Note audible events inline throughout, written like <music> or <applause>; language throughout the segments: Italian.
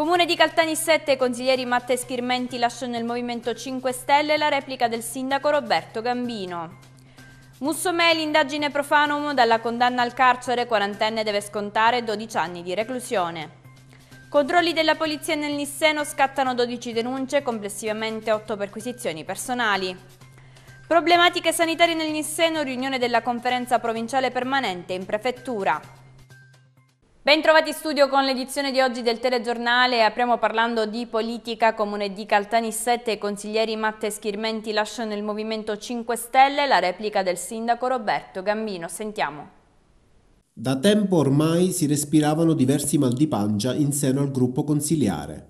Comune di Caltanissette, consiglieri Matte Schirmenti lasciano il Movimento 5 Stelle la replica del sindaco Roberto Gambino. Mussomeli, indagine profanum, dalla condanna al carcere, quarantenne deve scontare 12 anni di reclusione. Controlli della polizia nel Nisseno scattano 12 denunce, complessivamente 8 perquisizioni personali. Problematiche sanitarie nel Nisseno, riunione della conferenza provinciale permanente in prefettura. Bentrovati in studio con l'edizione di oggi del telegiornale. Apriamo parlando di politica comune di Caltanissette. I consiglieri Matte e Schirmenti lasciano il Movimento 5 Stelle. La replica del sindaco Roberto Gambino. Sentiamo. Da tempo ormai si respiravano diversi mal di pancia in seno al gruppo consiliare.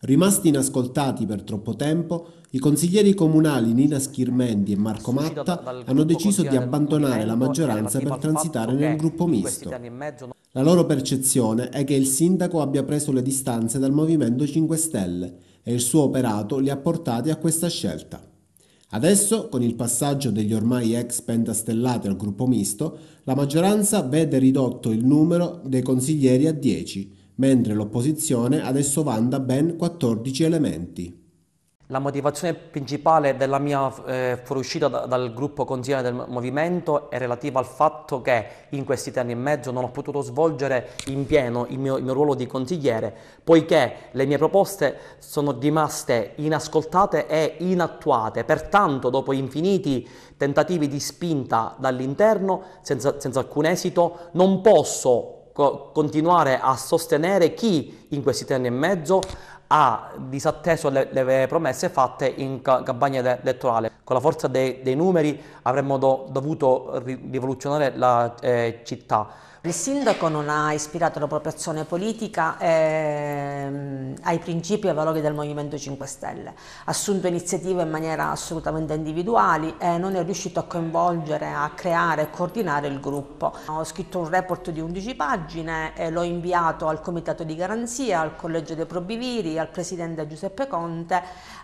Rimasti inascoltati per troppo tempo, i consiglieri comunali Nina Schirmenti e Marco Matta hanno deciso di abbandonare la maggioranza per transitare nel gruppo misto. La loro percezione è che il sindaco abbia preso le distanze dal Movimento 5 Stelle e il suo operato li ha portati a questa scelta. Adesso, con il passaggio degli ormai ex pentastellati al gruppo misto, la maggioranza vede ridotto il numero dei consiglieri a 10, mentre l'opposizione adesso vanta ben 14 elementi. La motivazione principale della mia eh, fuoriuscita da, dal gruppo consigliere del movimento è relativa al fatto che in questi tre anni e mezzo non ho potuto svolgere in pieno il mio, il mio ruolo di consigliere, poiché le mie proposte sono rimaste inascoltate e inattuate, pertanto dopo infiniti tentativi di spinta dall'interno, senza, senza alcun esito, non posso continuare a sostenere chi in questi tre anni e mezzo ha disatteso le, le promesse fatte in campagna elettorale. Con la forza de dei numeri avremmo do dovuto rivoluzionare la eh, città. Il sindaco non ha ispirato la propria azione politica ehm, ai principi e ai valori del Movimento 5 Stelle, ha assunto iniziative in maniera assolutamente individuali e non è riuscito a coinvolgere, a creare e coordinare il gruppo. Ho scritto un report di 11 pagine e l'ho inviato al Comitato di Garanzia, al Collegio dei Probiviri, al Presidente Giuseppe Conte,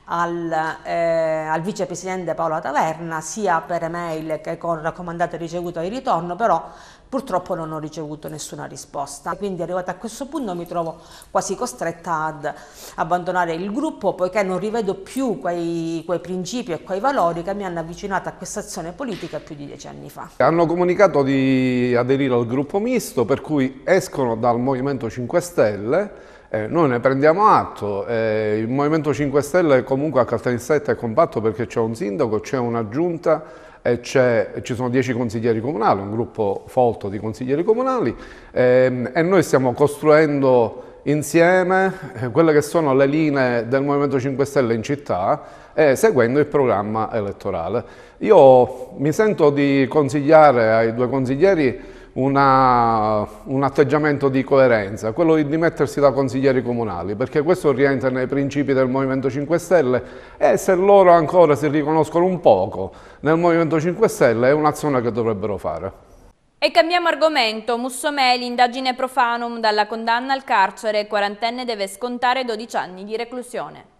al, eh, al Vicepresidente Paola Taverna, sia per email che con raccomandate ricevute di ritorno, però Purtroppo non ho ricevuto nessuna risposta, quindi arrivata a questo punto mi trovo quasi costretta ad abbandonare il gruppo poiché non rivedo più quei, quei principi e quei valori che mi hanno avvicinato a questa azione politica più di dieci anni fa. Hanno comunicato di aderire al gruppo misto per cui escono dal Movimento 5 Stelle eh, noi ne prendiamo atto, eh, il Movimento 5 Stelle comunque a Caltanissetta è compatto perché c'è un sindaco, c'è una giunta ci sono 10 consiglieri comunali, un gruppo folto di consiglieri comunali ehm, e noi stiamo costruendo insieme eh, quelle che sono le linee del Movimento 5 Stelle in città e eh, seguendo il programma elettorale. Io mi sento di consigliare ai due consiglieri una, un atteggiamento di coerenza, quello di dimettersi da consiglieri comunali, perché questo rientra nei principi del Movimento 5 Stelle e se loro ancora si riconoscono un poco nel Movimento 5 Stelle è un'azione che dovrebbero fare. E cambiamo argomento, Mussomeli, indagine profanum, dalla condanna al carcere, quarantenne deve scontare 12 anni di reclusione.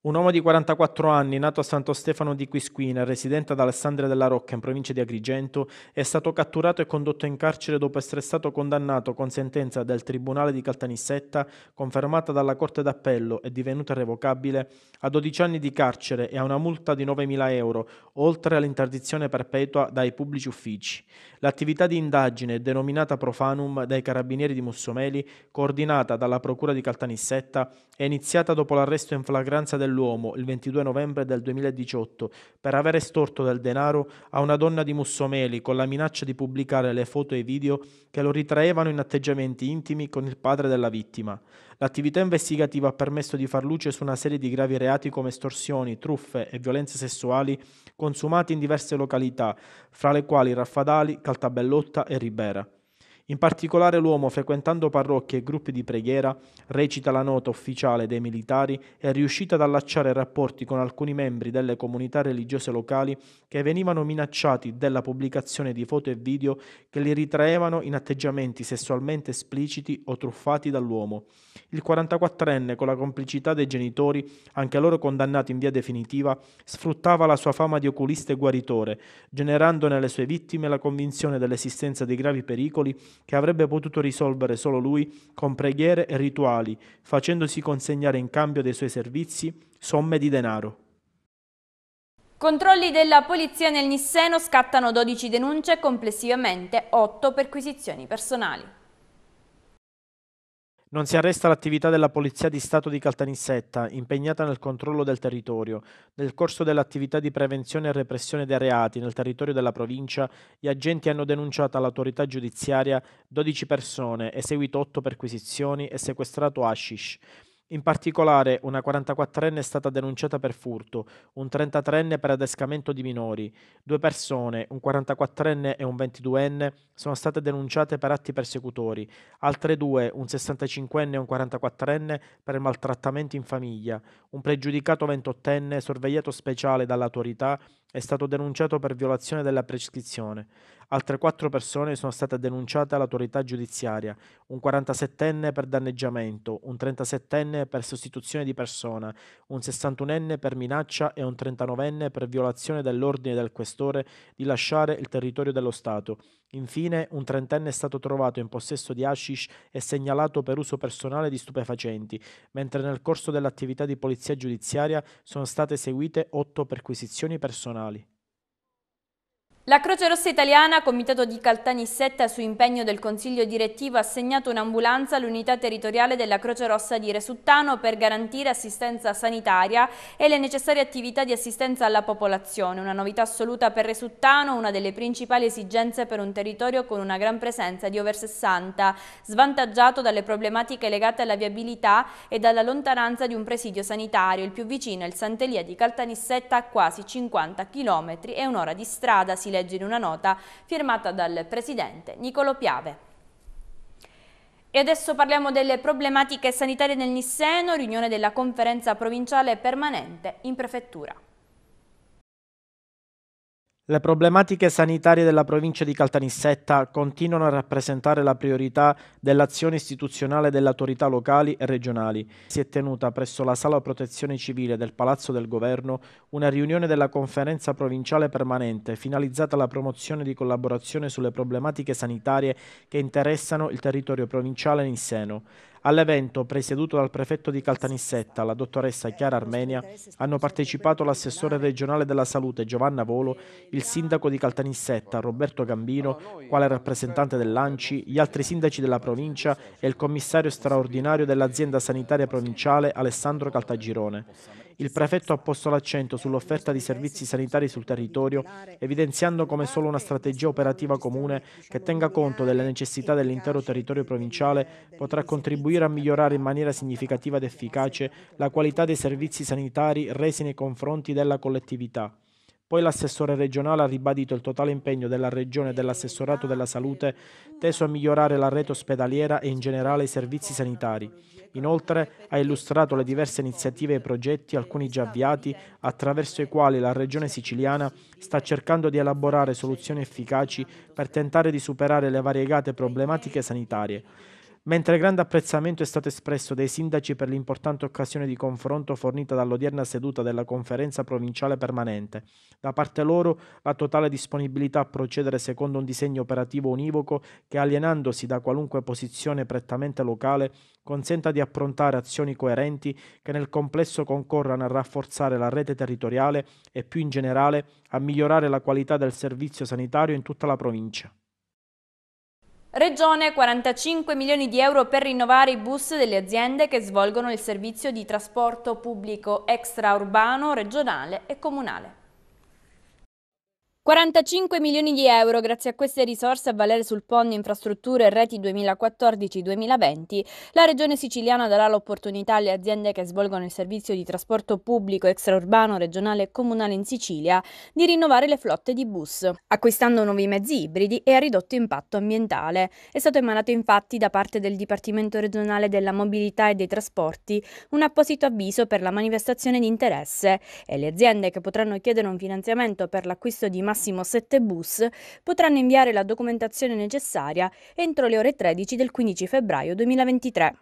Un uomo di 44 anni, nato a Santo Stefano di Quisquina, residente ad Alessandria della Rocca, in provincia di Agrigento, è stato catturato e condotto in carcere dopo essere stato condannato con sentenza del Tribunale di Caltanissetta, confermata dalla Corte d'Appello e divenuta revocabile, a 12 anni di carcere e a una multa di 9.000 euro, oltre all'interdizione perpetua dai pubblici uffici. L'attività di indagine, denominata Profanum dai carabinieri di Mussomeli, coordinata dalla Procura di Caltanissetta, è iniziata dopo l'arresto in flagranza del dell'uomo il 22 novembre del 2018 per aver estorto del denaro a una donna di Mussomeli con la minaccia di pubblicare le foto e i video che lo ritraevano in atteggiamenti intimi con il padre della vittima. L'attività investigativa ha permesso di far luce su una serie di gravi reati come estorsioni, truffe e violenze sessuali consumati in diverse località, fra le quali Raffadali, Caltabellotta e Ribera. In particolare l'uomo, frequentando parrocchie e gruppi di preghiera, recita la nota ufficiale dei militari, è riuscito ad allacciare rapporti con alcuni membri delle comunità religiose locali che venivano minacciati della pubblicazione di foto e video che li ritraevano in atteggiamenti sessualmente espliciti o truffati dall'uomo. Il 44enne, con la complicità dei genitori, anche loro condannati in via definitiva, sfruttava la sua fama di oculista e guaritore, generando nelle sue vittime la convinzione dell'esistenza di gravi pericoli che avrebbe potuto risolvere solo lui con preghiere e rituali, facendosi consegnare in cambio dei suoi servizi somme di denaro. Controlli della polizia nel Nisseno scattano 12 denunce, complessivamente 8 perquisizioni personali. Non si arresta l'attività della Polizia di Stato di Caltanissetta, impegnata nel controllo del territorio. Nel corso dell'attività di prevenzione e repressione dei reati nel territorio della provincia, gli agenti hanno denunciato all'autorità giudiziaria 12 persone, eseguito 8 perquisizioni e sequestrato hashish. In particolare, una 44enne è stata denunciata per furto, un 33enne per adescamento di minori, due persone, un 44enne e un 22enne, sono state denunciate per atti persecutori, altre due, un 65enne e un 44enne, per maltrattamenti in famiglia, un pregiudicato 28enne, sorvegliato speciale dall'autorità, è stato denunciato per violazione della prescrizione. Altre quattro persone sono state denunciate all'autorità giudiziaria, un 47enne per danneggiamento, un 37enne per sostituzione di persona, un 61enne per minaccia e un 39enne per violazione dell'ordine del questore di lasciare il territorio dello Stato. Infine, un trentenne è stato trovato in possesso di hashish e segnalato per uso personale di stupefacenti, mentre nel corso dell'attività di polizia giudiziaria sono state eseguite otto perquisizioni personali. La Croce Rossa Italiana, comitato di Caltanissetta, su impegno del Consiglio direttivo ha assegnato un'ambulanza all'unità territoriale della Croce Rossa di Resuttano per garantire assistenza sanitaria e le necessarie attività di assistenza alla popolazione, una novità assoluta per Resuttano, una delle principali esigenze per un territorio con una gran presenza di over 60, svantaggiato dalle problematiche legate alla viabilità e dalla lontananza di un presidio sanitario, il più vicino è il Santelia di Caltanissetta a quasi 50 km e un'ora di strada, si leggere una nota firmata dal presidente Nicolo Piave. E adesso parliamo delle problematiche sanitarie nel Nisseno, riunione della conferenza provinciale permanente in prefettura. Le problematiche sanitarie della provincia di Caltanissetta continuano a rappresentare la priorità dell'azione istituzionale delle autorità locali e regionali. Si è tenuta presso la Sala Protezione Civile del Palazzo del Governo una riunione della conferenza provinciale permanente finalizzata alla promozione di collaborazione sulle problematiche sanitarie che interessano il territorio provinciale in seno. All'evento, presieduto dal prefetto di Caltanissetta, la dottoressa Chiara Armenia, hanno partecipato l'assessore regionale della salute Giovanna Volo, il sindaco di Caltanissetta Roberto Gambino, quale rappresentante dell'ANCI, gli altri sindaci della provincia e il commissario straordinario dell'azienda sanitaria provinciale Alessandro Caltagirone. Il prefetto ha posto l'accento sull'offerta di servizi sanitari sul territorio, evidenziando come solo una strategia operativa comune che tenga conto delle necessità dell'intero territorio provinciale potrà contribuire a migliorare in maniera significativa ed efficace la qualità dei servizi sanitari resi nei confronti della collettività. Poi l'assessore regionale ha ribadito il totale impegno della Regione e dell'assessorato della salute teso a migliorare la rete ospedaliera e in generale i servizi sanitari. Inoltre ha illustrato le diverse iniziative e progetti, alcuni già avviati, attraverso i quali la Regione siciliana sta cercando di elaborare soluzioni efficaci per tentare di superare le variegate problematiche sanitarie mentre grande apprezzamento è stato espresso dai sindaci per l'importante occasione di confronto fornita dall'odierna seduta della conferenza provinciale permanente. Da parte loro la totale disponibilità a procedere secondo un disegno operativo univoco che, alienandosi da qualunque posizione prettamente locale, consenta di approntare azioni coerenti che nel complesso concorrano a rafforzare la rete territoriale e più in generale a migliorare la qualità del servizio sanitario in tutta la provincia. Regione 45 milioni di euro per rinnovare i bus delle aziende che svolgono il servizio di trasporto pubblico extraurbano, regionale e comunale. 45 milioni di euro grazie a queste risorse a valere sul PON Infrastrutture e Reti 2014-2020, la Regione Siciliana darà l'opportunità alle aziende che svolgono il servizio di trasporto pubblico extraurbano, regionale e comunale in Sicilia di rinnovare le flotte di bus, acquistando nuovi mezzi ibridi e a ridotto impatto ambientale. È stato emanato infatti da parte del Dipartimento regionale della mobilità e dei trasporti un apposito avviso per la manifestazione di interesse e le aziende che potranno chiedere un finanziamento per l'acquisto di masse massimo 7 bus potranno inviare la documentazione necessaria entro le ore 13 del 15 febbraio 2023.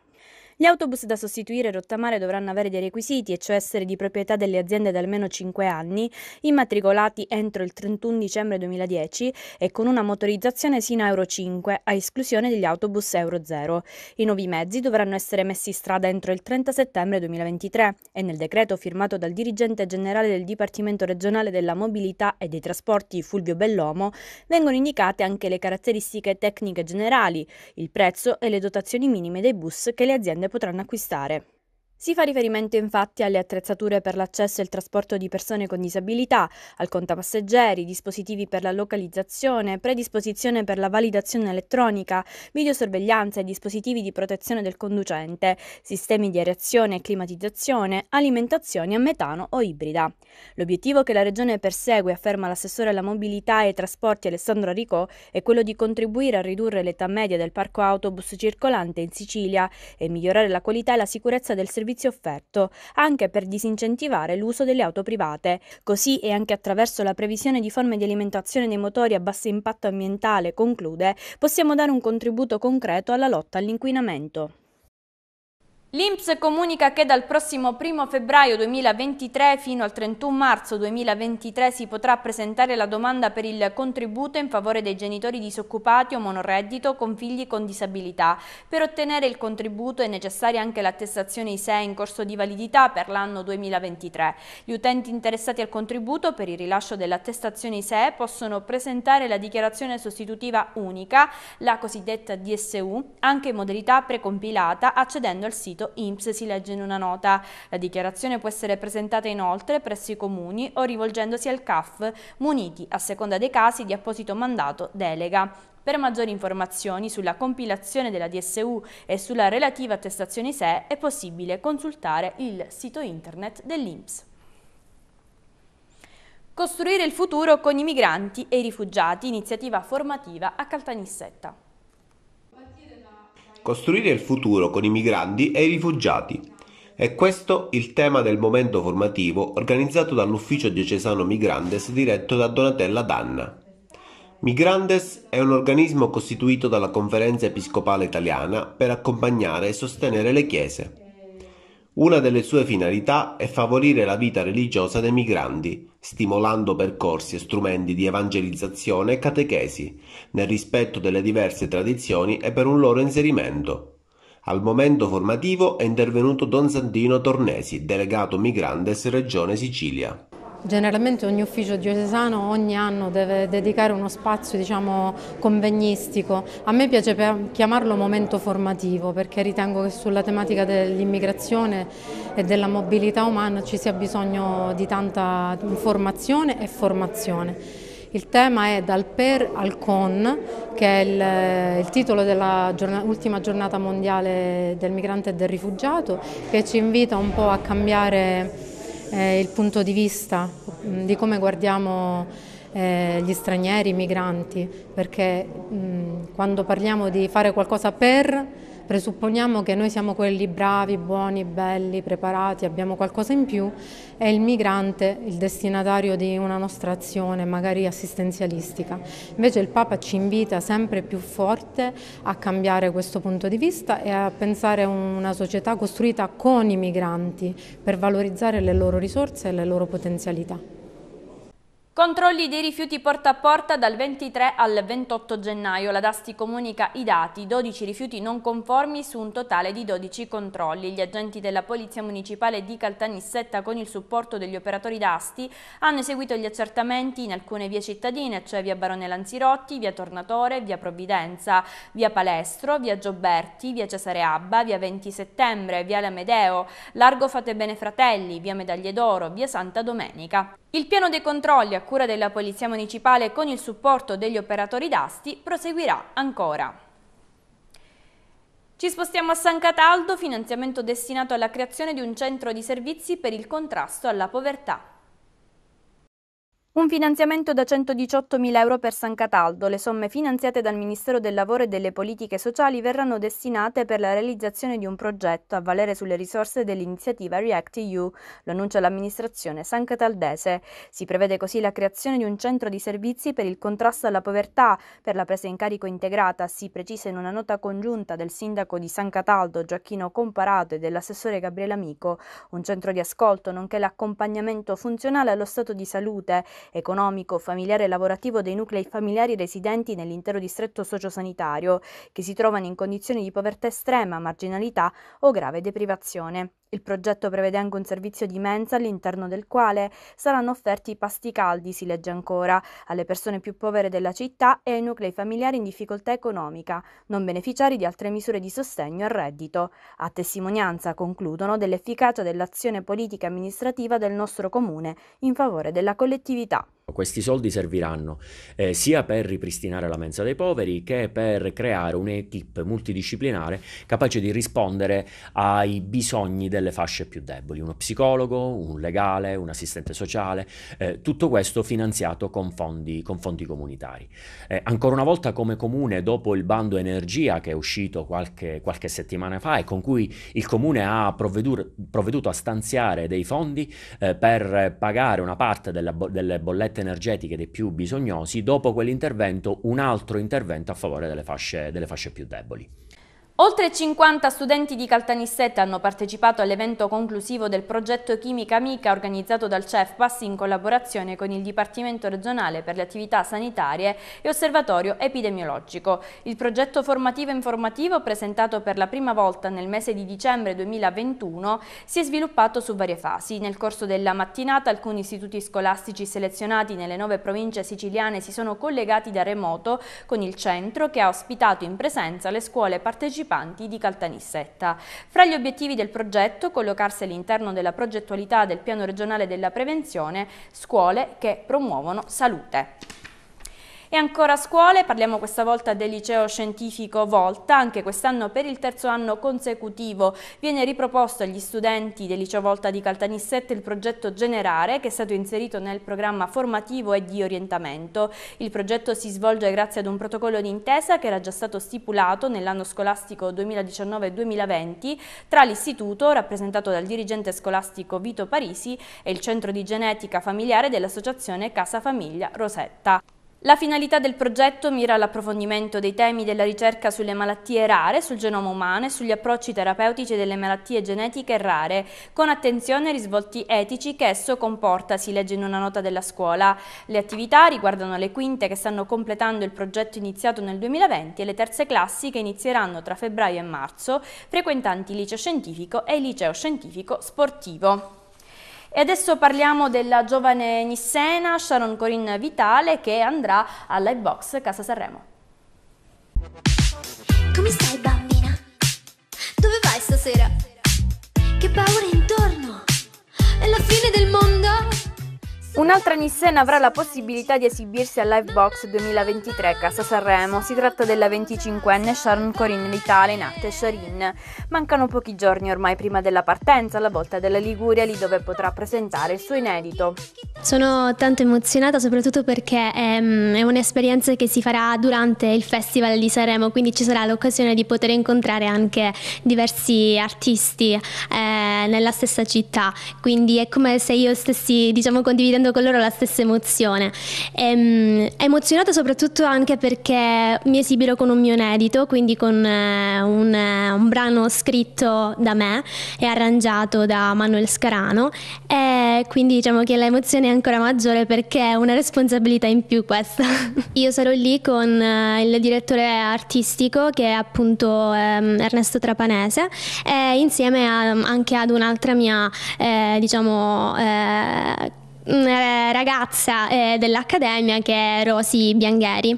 Gli autobus da sostituire e rottamare dovranno avere dei requisiti, e cioè essere di proprietà delle aziende da almeno 5 anni, immatricolati entro il 31 dicembre 2010 e con una motorizzazione sino a Euro 5, a esclusione degli autobus Euro 0. I nuovi mezzi dovranno essere messi in strada entro il 30 settembre 2023 e nel decreto firmato dal dirigente generale del Dipartimento regionale della mobilità e dei trasporti Fulvio Bellomo vengono indicate anche le caratteristiche tecniche generali, il prezzo e le dotazioni minime dei bus che le aziende potranno acquistare. Si fa riferimento infatti alle attrezzature per l'accesso e il trasporto di persone con disabilità, al contapasseggeri, dispositivi per la localizzazione, predisposizione per la validazione elettronica, videosorveglianza e dispositivi di protezione del conducente, sistemi di aerazione e climatizzazione, alimentazioni a metano o ibrida. L'obiettivo che la Regione persegue, afferma l'assessore alla mobilità e ai trasporti Alessandro Aricò, è quello di contribuire a ridurre l'età media del parco autobus circolante in Sicilia e migliorare la qualità e la sicurezza del servizio servizio offerto, anche per disincentivare l'uso delle auto private. Così e anche attraverso la previsione di forme di alimentazione dei motori a basso impatto ambientale, conclude, possiamo dare un contributo concreto alla lotta all'inquinamento. L'Inps comunica che dal prossimo 1 febbraio 2023 fino al 31 marzo 2023 si potrà presentare la domanda per il contributo in favore dei genitori disoccupati o monoreddito con figli con disabilità. Per ottenere il contributo è necessaria anche l'attestazione ISEE in corso di validità per l'anno 2023. Gli utenti interessati al contributo per il rilascio dell'attestazione ISEE possono presentare la dichiarazione sostitutiva unica, la cosiddetta DSU, anche in modalità precompilata accedendo al sito indirizzo INPS si legge in una nota. La dichiarazione può essere presentata inoltre presso i comuni o rivolgendosi al CAF, muniti, a seconda dei casi, di apposito mandato delega. Per maggiori informazioni sulla compilazione della DSU e sulla relativa attestazione SE è possibile consultare il sito internet dell'INPS. Costruire il futuro con i migranti e i rifugiati, iniziativa formativa a Caltanissetta costruire il futuro con i migranti e i rifugiati. È questo il tema del momento formativo organizzato dall'Ufficio Diocesano Migrantes diretto da Donatella Danna. Migrantes è un organismo costituito dalla Conferenza Episcopale Italiana per accompagnare e sostenere le chiese. Una delle sue finalità è favorire la vita religiosa dei migranti, stimolando percorsi e strumenti di evangelizzazione e catechesi, nel rispetto delle diverse tradizioni e per un loro inserimento. Al momento formativo è intervenuto Don Santino Tornesi, delegato Migrantes Regione Sicilia. Generalmente ogni ufficio diocesano ogni anno deve dedicare uno spazio diciamo, convegnistico. A me piace chiamarlo momento formativo perché ritengo che sulla tematica dell'immigrazione e della mobilità umana ci sia bisogno di tanta informazione e formazione. Il tema è Dal per al con, che è il, il titolo dell'ultima giorn giornata mondiale del migrante e del rifugiato, che ci invita un po' a cambiare eh, il punto di vista mm, di come guardiamo eh, gli stranieri, i migranti, perché mh, mm, quando parliamo di fare qualcosa per presupponiamo che noi siamo quelli bravi, buoni, belli, preparati, abbiamo qualcosa in più e il migrante, il destinatario di una nostra azione, magari assistenzialistica. Invece il Papa ci invita sempre più forte a cambiare questo punto di vista e a pensare a una società costruita con i migranti per valorizzare le loro risorse e le loro potenzialità. Controlli dei rifiuti porta a porta dal 23 al 28 gennaio. La Dasti comunica i dati, 12 rifiuti non conformi su un totale di 12 controlli. Gli agenti della Polizia Municipale di Caltanissetta con il supporto degli operatori Dasti hanno eseguito gli accertamenti in alcune vie cittadine, cioè via Barone Lanzirotti, via Tornatore, via Provvidenza, via Palestro, via Gioberti, via Cesare Abba, via 20 Settembre, via Lamedeo, Largo Fate Bene Fratelli, via Medaglie d'Oro, via Santa Domenica. Il piano dei controlli a cura della Polizia Municipale con il supporto degli operatori d'asti proseguirà ancora. Ci spostiamo a San Cataldo, finanziamento destinato alla creazione di un centro di servizi per il contrasto alla povertà. Un finanziamento da 118.000 euro per San Cataldo. Le somme finanziate dal Ministero del Lavoro e delle Politiche Sociali verranno destinate per la realizzazione di un progetto a valere sulle risorse dell'iniziativa React EU, lo annuncia l'amministrazione San Cataldese. Si prevede così la creazione di un centro di servizi per il contrasto alla povertà, per la presa in carico integrata, si precisa in una nota congiunta del sindaco di San Cataldo Giacchino Comparato e dell'assessore Gabriele Amico, un centro di ascolto nonché l'accompagnamento funzionale allo stato di salute economico, familiare e lavorativo dei nuclei familiari residenti nell'intero distretto sociosanitario, che si trovano in condizioni di povertà estrema, marginalità o grave deprivazione. Il progetto prevede anche un servizio di mensa all'interno del quale saranno offerti pasti caldi, si legge ancora, alle persone più povere della città e ai nuclei familiari in difficoltà economica, non beneficiari di altre misure di sostegno al reddito, a testimonianza, concludono, dell'efficacia dell'azione politica e amministrativa del nostro comune in favore della collettività. Questi soldi serviranno eh, sia per ripristinare la mensa dei poveri che per creare un'equipe multidisciplinare capace di rispondere ai bisogni delle fasce più deboli, uno psicologo, un legale, un assistente sociale, eh, tutto questo finanziato con fondi, con fondi comunitari. Eh, ancora una volta come comune, dopo il bando energia che è uscito qualche, qualche settimana fa e con cui il comune ha provveduto a stanziare dei fondi eh, per pagare una parte bo- delle bollette energetiche dei più bisognosi, dopo quell'intervento un altro intervento a favore delle fasce, delle fasce più deboli. Oltre 50 studenti di Caltanissetta hanno partecipato all'evento conclusivo del progetto Chimica Amica organizzato dal CEFPAS in collaborazione con il Dipartimento regionale per le attività sanitarie e Osservatorio epidemiologico. Il progetto formativo informativo presentato per la prima volta nel mese di dicembre 2021 si è sviluppato su varie fasi. Nel corso della mattinata alcuni istituti scolastici selezionati nelle nove province siciliane si sono collegati da remoto con il centro che ha ospitato in presenza le scuole partecipanti partecipanti di Caltanissetta. Fra gli obiettivi del progetto, collocarsi all'interno della progettualità del piano regionale della prevenzione, scuole che promuovono salute. E ancora scuole, parliamo questa volta del liceo scientifico Volta, anche quest'anno per il terzo anno consecutivo viene riproposto agli studenti del liceo Volta di Caltanissette il progetto Generare che è stato inserito nel programma formativo e di orientamento. Il progetto si svolge grazie ad un protocollo d'intesa che era già stato stipulato nell'anno scolastico 2019-2020 tra l'istituto, rappresentato dal dirigente scolastico Vito Parisi, e il centro di genetica familiare dell'associazione Casa Famiglia Rosetta. La finalità del progetto mira all'approfondimento dei temi della ricerca sulle malattie rare, sul genoma umano e sugli approcci terapeutici delle malattie genetiche rare, con attenzione ai risvolti etici che esso comporta, si legge in una nota della scuola. Le attività riguardano le quinte che stanno completando il progetto iniziato nel 2020 e le terze classi che inizieranno tra febbraio e marzo, frequentanti liceo scientifico e il liceo scientifico sportivo. E adesso parliamo della giovane Nissena Sharon Corinne Vitale che andrà alla Box Casa Sanremo. Come stai bambina? Dove vai stasera? Che paura intorno? È la fine del mondo? Un'altra Nissan avrà la possibilità di esibirsi al Livebox 2023 a Casa Sanremo. Si tratta della 25enne Sharon Corinne Vitale, nata Sharin. Mancano pochi giorni ormai prima della partenza, alla volta della Liguria, lì dove potrà presentare il suo inedito. Sono tanto emozionata, soprattutto perché è, ehm, è un'esperienza che si farà durante il Festival di Sanremo, quindi ci sarà l'occasione di poter incontrare anche diversi artisti eh, nella stessa città. Quindi è come se io stessi, diciamo, condividendo vivendo con loro la stessa emozione. E, ehm, emozionata soprattutto anche perché mi esibirò con un mio inedito, quindi con eh, un, eh, un, brano scritto da me e arrangiato da Manuel Scarano. E quindi diciamo che l'emozione è ancora maggiore perché è una responsabilità in più questa. <laughs> Io sarò lì con eh, il direttore artistico che è appunto eh, Ernesto Trapanese e insieme a, ehm, anche ad un'altra mia eh, diciamo eh, eh, ragazza eh, dell'Accademia che è Rosy Biangheri.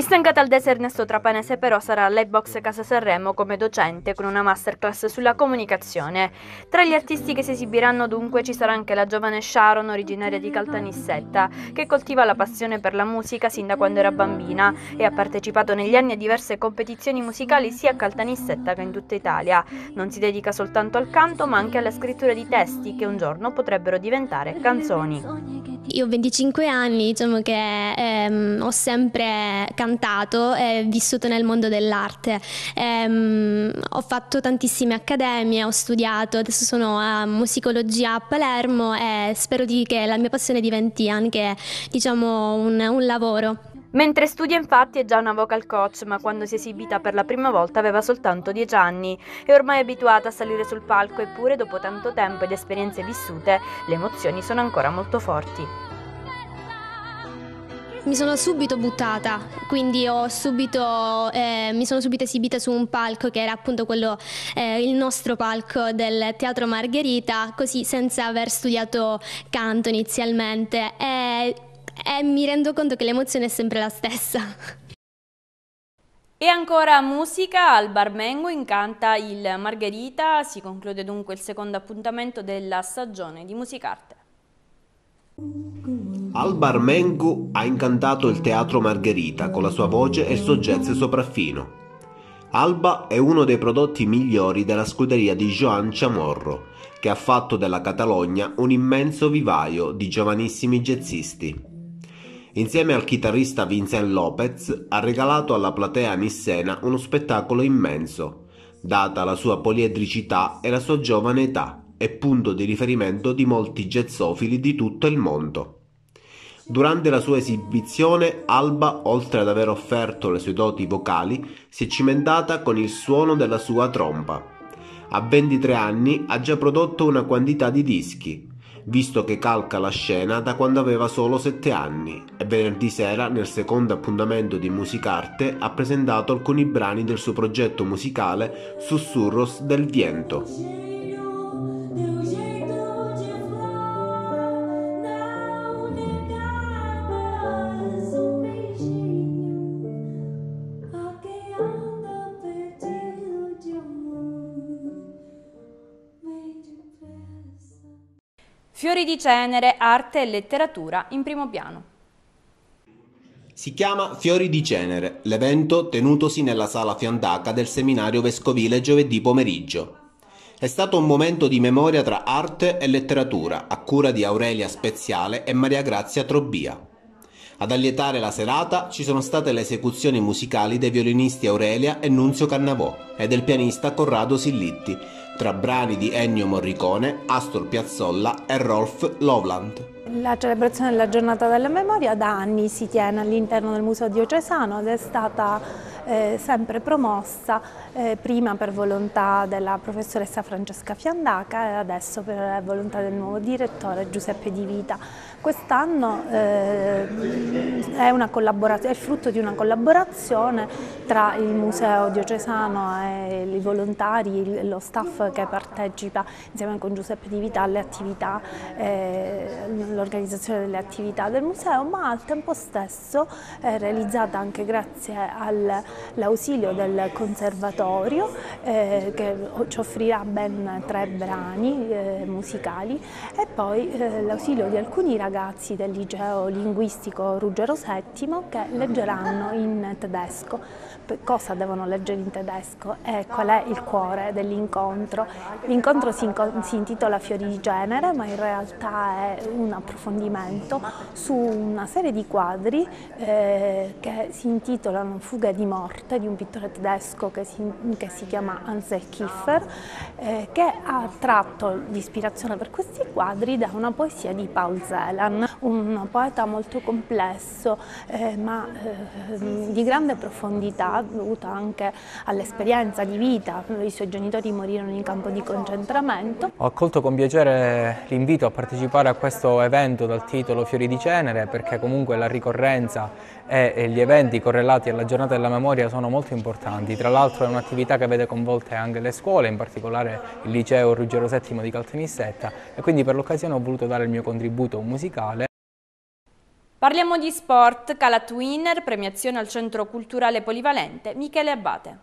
Istancata al dese Ernesto Trapanese però sarà all'Ebox Casa Sanremo come docente con una masterclass sulla comunicazione. Tra gli artisti che si esibiranno dunque ci sarà anche la giovane Sharon originaria di Caltanissetta che coltiva la passione per la musica sin da quando era bambina e ha partecipato negli anni a diverse competizioni musicali sia a Caltanissetta che in tutta Italia. Non si dedica soltanto al canto ma anche alla scrittura di testi che un giorno potrebbero diventare canzoni. Io ho 25 anni, diciamo che ehm, ho sempre cantato cantato e vissuto nel mondo dell'arte. Ehm, ho fatto tantissime accademie, ho studiato, adesso sono a musicologia a Palermo e spero di, che la mia passione diventi anche diciamo, un, un lavoro. Mentre studia infatti è già una vocal coach, ma quando si è esibita per la prima volta aveva soltanto 10 anni. È ormai abituata a salire sul palco eppure dopo tanto tempo ed esperienze vissute, le emozioni sono ancora molto forti. Mi sono subito buttata, quindi subito, eh, mi sono subito esibita su un palco che era appunto quello, eh, il nostro palco del Teatro Margherita, così senza aver studiato canto inizialmente e, e mi rendo conto che l'emozione è sempre la stessa. E ancora musica, al Barmengo incanta il Margherita, si conclude dunque il secondo appuntamento della stagione di Musicarte. Alba Armengu ha incantato il teatro Margherita con la sua voce e il suo jazz sopraffino. Alba è uno dei prodotti migliori della scuderia di Joan Chamorro, che ha fatto della Catalogna un immenso vivaio di giovanissimi jazzisti. Insieme al chitarrista Vincent Lopez ha regalato alla platea nissena uno spettacolo immenso, data la sua poliedricità e la sua giovane età e punto di riferimento di molti jazzofili di tutto il mondo. Durante la sua esibizione, Alba, oltre ad aver offerto le sue doti vocali, si è cimentata con il suono della sua tromba. A 23 anni ha già prodotto una quantità di dischi, visto che calca la scena da quando aveva solo 7 anni e venerdì sera nel secondo appuntamento di Musicarte ha presentato alcuni brani del suo progetto musicale Sussurros del Viento. Fiori di cenere, arte e letteratura in primo piano. Si chiama Fiori di Cenere, l'evento tenutosi nella sala fiandaca del seminario vescovile giovedì pomeriggio. È stato un momento di memoria tra arte e letteratura, a cura di Aurelia Speziale e Maria Grazia Trobbia. Ad allietare la serata ci sono state le esecuzioni musicali dei violinisti Aurelia e Nunzio Cannavò e del pianista Corrado Sillitti, tra brani di Ennio Morricone, Astor Piazzolla e Rolf Lovland. La celebrazione della giornata della memoria da anni si tiene all'interno del Museo Diocesano ed è stata eh, sempre promossa eh, prima per volontà della professoressa Francesca Fiandaca e adesso per volontà del nuovo direttore Giuseppe Di Vita. Quest'anno eh, è, è, frutto di una collaborazione tra il Museo diocesano e i volontari, lo staff che partecipa insieme con Giuseppe Di Vita all'organizzazione eh, delle attività del museo, ma al tempo stesso è eh, realizzata anche grazie all'ausilio del conservatorio eh, che ci offrirà ben tre brani eh, musicali e poi eh, l'ausilio di alcuni ragazzi del liceo linguistico Ruggero VI VII che leggeranno in tedesco cosa devono leggere in tedesco e qual è il cuore dell'incontro. L'incontro si, si, intitola Fiori di genere, ma in realtà è un approfondimento su una serie di quadri eh, che si intitolano Fuga di morte di un pittore tedesco che si, che si chiama Ansel Kiefer, eh, che ha tratto l'ispirazione per questi quadri da una poesia di Paul Zelan, un poeta molto complesso eh, ma eh, di grande profondità era dovuta anche all'esperienza di vita, i suoi genitori morirono in campo di concentramento. Ho accolto con piacere l'invito a partecipare a questo evento dal titolo Fiori di Cenere perché comunque la ricorrenza e gli eventi correlati alla giornata della memoria sono molto importanti, tra l'altro è un'attività che vede coinvolte anche le scuole, in particolare il liceo Ruggero VII di Caltanissetta e quindi per l'occasione ho voluto dare il mio contributo musicale Parliamo di sport, Cala Twinner, premiazione al Centro Culturale Polivalente, Michele Abbate.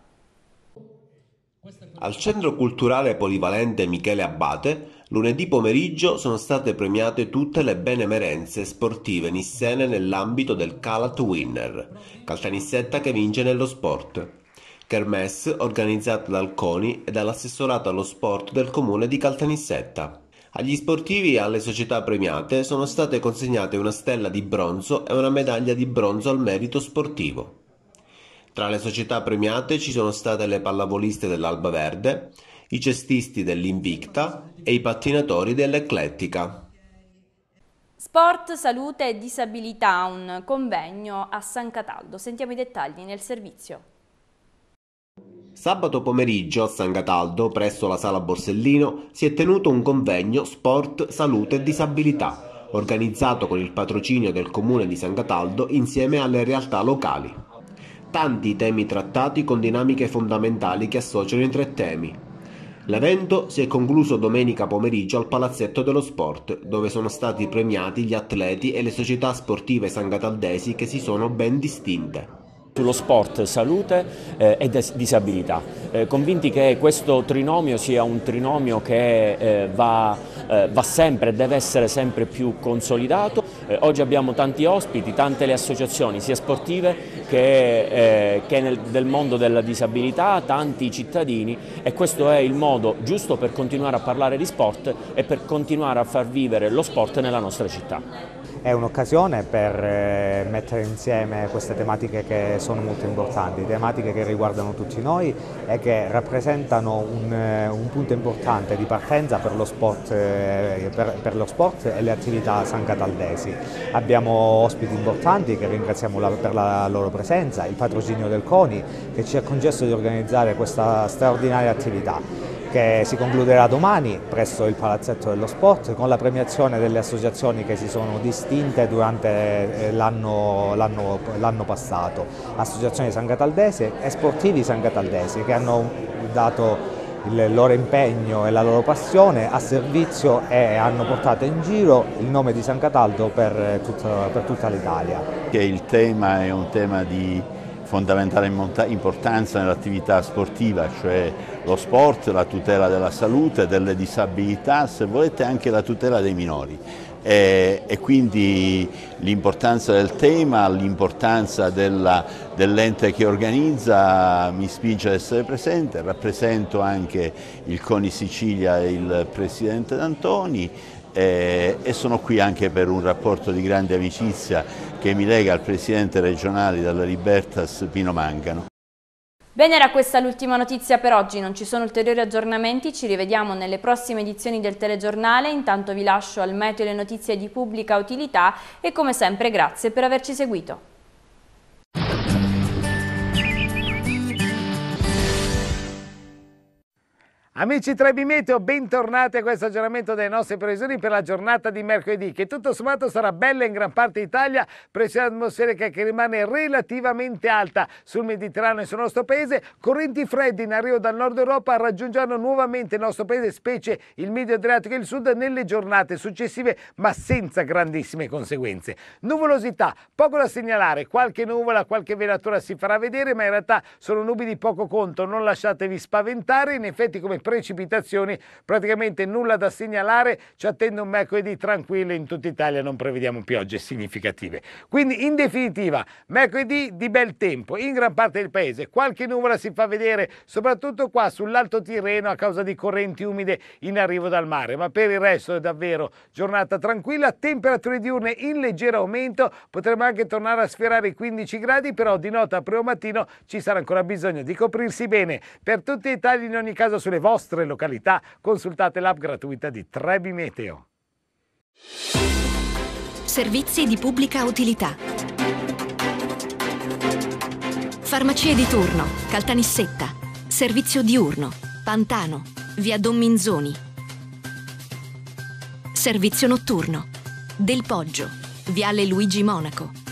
Al Centro Culturale Polivalente Michele Abbate, lunedì pomeriggio sono state premiate tutte le benemerenze sportive nissene nell'ambito del Cala Twinner, caltanissetta che vince nello sport. Kermesse organizzata dal CONI e dall'assessorato allo sport del comune di Caltanissetta. Agli sportivi e alle società premiate sono state consegnate una stella di bronzo e una medaglia di bronzo al merito sportivo. Tra le società premiate ci sono state le pallavoliste dell'Alba Verde, i cestisti dell'Invicta e i pattinatori dell'Eclettica. Sport, salute e disabilità, un convegno a San Cataldo. Sentiamo i dettagli nel servizio. Sabato pomeriggio a San Cataldo, presso la Sala Borsellino, si è tenuto un convegno Sport, Salute e Disabilità, organizzato con il patrocinio del Comune di San Cataldo insieme alle realtà locali. Tanti i temi trattati con dinamiche fondamentali che associano i tre temi. L'evento si è concluso domenica pomeriggio al Palazzetto dello Sport, dove sono stati premiati gli atleti e le società sportive sangataldesi che si sono ben distinte sullo sport, salute eh, e disabilità. Eh, convinti che questo trinomio sia un trinomio che eh, va, eh, va sempre e deve essere sempre più consolidato. Eh, oggi abbiamo tanti ospiti, tante le associazioni sia sportive che, eh, che nel, del mondo della disabilità, tanti cittadini e questo è il modo giusto per continuare a parlare di sport e per continuare a far vivere lo sport nella nostra città è un'occasione per eh, mettere insieme queste tematiche che sono molto importanti, tematiche che riguardano tutti noi e che rappresentano un, eh, un punto importante di partenza per lo, sport, eh, per, per lo sport e le attività San Cataldesi. Abbiamo ospiti importanti che ringraziamo la, per la loro presenza, il patrocinio del CONI che ci ha concesso di organizzare questa straordinaria attività che si concluderà domani presso il Palazzetto dello Sport con la premiazione delle associazioni che si sono distinte durante eh, l'anno passato, associazioni San Cataldese e sportivi San Cataldese che hanno dato il loro impegno e la loro passione a servizio e hanno portato in giro il nome di San Cataldo per eh, tutta, tutta l'Italia. Il tema è un tema di fondamentale importanza nell'attività sportiva, cioè lo sport, la tutela della salute, delle disabilità, se volete anche la tutela dei minori. E, e quindi l'importanza del tema, l'importanza dell'ente dell che organizza mi spinge ad essere presente, rappresento anche il Coni Sicilia e il Presidente D'Antoni, e, sono qui anche per un rapporto di grande amicizia che mi lega al Presidente regionale della Libertas Pino Mangano. Bene, era questa l'ultima notizia per oggi, non ci sono ulteriori aggiornamenti, ci rivediamo nelle prossime edizioni del telegiornale, intanto vi lascio al meteo le notizie di pubblica utilità e come sempre grazie per averci seguito. Amici 3B Meteo, bentornati a questo aggiornamento delle nostre previsioni per la giornata di mercoledì, che tutto sommato sarà bella in gran parte d'Italia, pressione atmosferica che rimane relativamente alta sul Mediterraneo e sul nostro paese, correnti fredde in arrivo dal nord Europa raggiungeranno nuovamente il nostro paese, specie il medio Adriatico e il sud, nelle giornate successive, ma senza grandissime conseguenze. Nuvolosità, poco da segnalare, qualche nuvola, qualche velatura si farà vedere, ma in realtà sono nubi di poco conto, non lasciatevi spaventare, in effetti come precipitazioni, praticamente nulla da segnalare, ci attende un mercoledì tranquillo in tutta Italia, non prevediamo piogge significative. Quindi in definitiva, mercoledì di bel tempo in gran parte del paese, qualche nuvola si fa vedere soprattutto qua sull'Alto Tirreno a causa di correnti umide in arrivo dal mare, ma per il resto è davvero giornata tranquilla, temperature diurne in leggero aumento, potremmo anche tornare a sferrare i 15 gradi, però di notte a primo mattino ci sarà ancora bisogno di coprirsi bene. Per tutti i tagli in ogni caso sulle vostre vostre località. Consultate l'app gratuita di Trebi Meteo. Servizi di pubblica utilità. Farmacie di turno, Caltanissetta, servizio diurno, Pantano, via Don Minzoni. Servizio notturno, Del Poggio, viale Luigi Monaco.